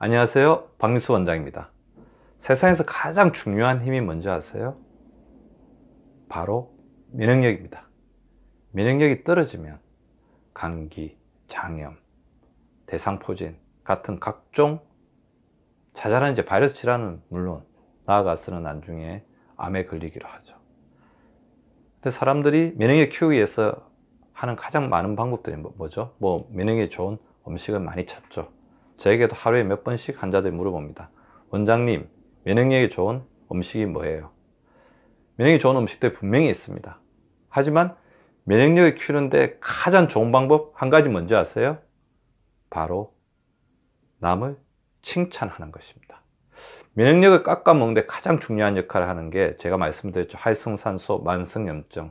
안녕하세요 박민수 원장입니다 세상에서 가장 중요한 힘이 뭔지 아세요? 바로 면역력입니다 면역력이 떨어지면 감기, 장염, 대상포진 같은 각종 자잘한 이제 바이러스 질환은 물론 나아가서는 안중에 암에 걸리기로 하죠 근데 사람들이 면역력 키우기 위해서 하는 가장 많은 방법들이 뭐, 뭐죠? 뭐 면역력이 좋은 음식을 많이 찾죠 저에게도 하루에 몇 번씩 환자들 물어봅니다. 원장님, 면역력이 좋은 음식이 뭐예요? 면역이 좋은 음식들 분명히 있습니다. 하지만 면역력을 키우는데 가장 좋은 방법 한 가지 뭔지 아세요? 바로 남을 칭찬하는 것입니다. 면역력을 깎아먹는데 가장 중요한 역할을 하는 게 제가 말씀드렸죠. 활성산소, 만성염증.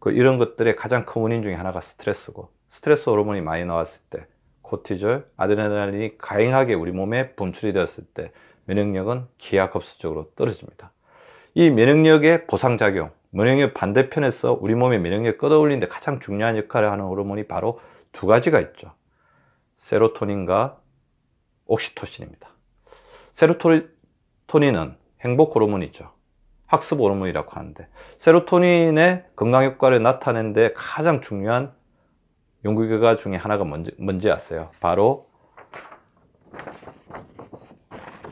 그 이런 것들의 가장 큰 원인 중에 하나가 스트레스고 스트레스 호르몬이 많이 나왔을 때 코티졸, 아드레날린이 가행하게 우리 몸에 분출이 되었을 때 면역력은 기하급수적으로 떨어집니다. 이 면역력의 보상작용, 면역력 반대편에서 우리 몸의 면역력 끌어올리는데 가장 중요한 역할을 하는 호르몬이 바로 두 가지가 있죠. 세로토닌과 옥시토신입니다. 세로토닌은 행복 호르몬이죠. 학습 호르몬이라고 하는데 세로토닌의 건강 효과를 나타내데 가장 중요한 연구 결과 중에 하나가 뭔지, 뭔지 아세요? 바로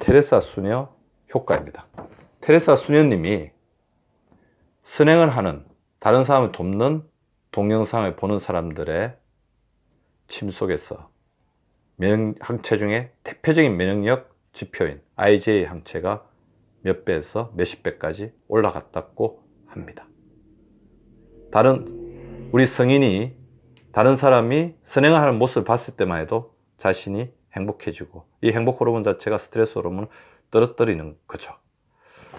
테레사 수녀 효과입니다. 테레사 수녀님이 선행을 하는 다른 사람을 돕는 동영상을 보는 사람들의 침 속에서 면역 항체 중에 대표적인 면역력 지표인 IgA 항체가 몇 배에서 몇십 배까지 올라갔다고 합니다. 다른 우리 성인이 다른 사람이 선행을 하는 모습을 봤을 때만 해도 자신이 행복해지고 이 행복 호르몬 자체가 스트레스 호르몬을 떨어뜨리는 거죠.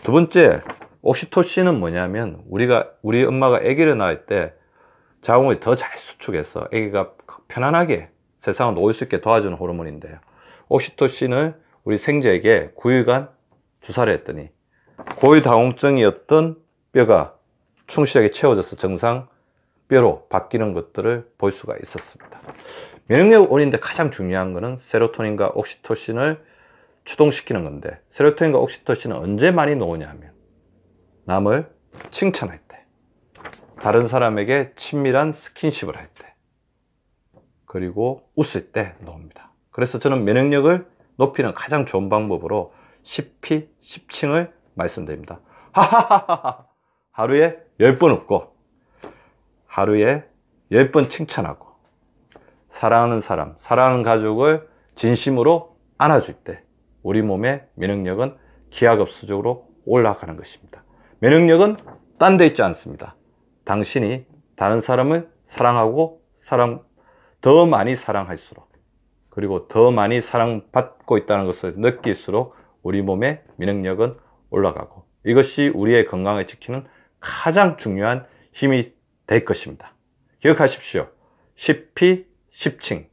두 번째, 옥시토신은 뭐냐면 우리가 우리 엄마가 아기를 낳을 때 자궁을 더 잘 수축해서 아기가 편안하게 세상을 놓을 수 있게 도와주는 호르몬인데요. 옥시토신을 우리 생제에게 9일간 주사를 했더니 고유다공증이었던 뼈가 충실하게 채워져서 정상 뼈로 바뀌는 것들을 볼 수가 있었습니다. 면역력 올리는데 가장 중요한 것은 세로토닌과 옥시토신을 추동시키는 건데 세로토닌과 옥시토신은 언제 많이 나오냐 하면 남을 칭찬할 때 다른 사람에게 친밀한 스킨십을 할때 그리고 웃을 때나습니다 그래서 저는 면역력을 높이는 가장 좋은 방법으로 10피 10층을 말씀드립니다. 하하하하 하루에 10번 웃고 하루에 1번 칭찬하고 사랑하는 사람, 사랑하는 가족을 진심으로 안아줄 때 우리 몸의 면역력은 기하급수적으로 올라가는 것입니다. 면역력은 딴 데 있지 않습니다. 당신이 다른 사람을 사랑하고 사랑 더 많이 사랑할수록 그리고 더 많이 사랑받고 있다는 것을 느낄수록 우리 몸의 면역력은 올라가고 이것이 우리의 건강을 지키는 가장 중요한 힘이 될 것입니다. 기억하십시오. 10피 10층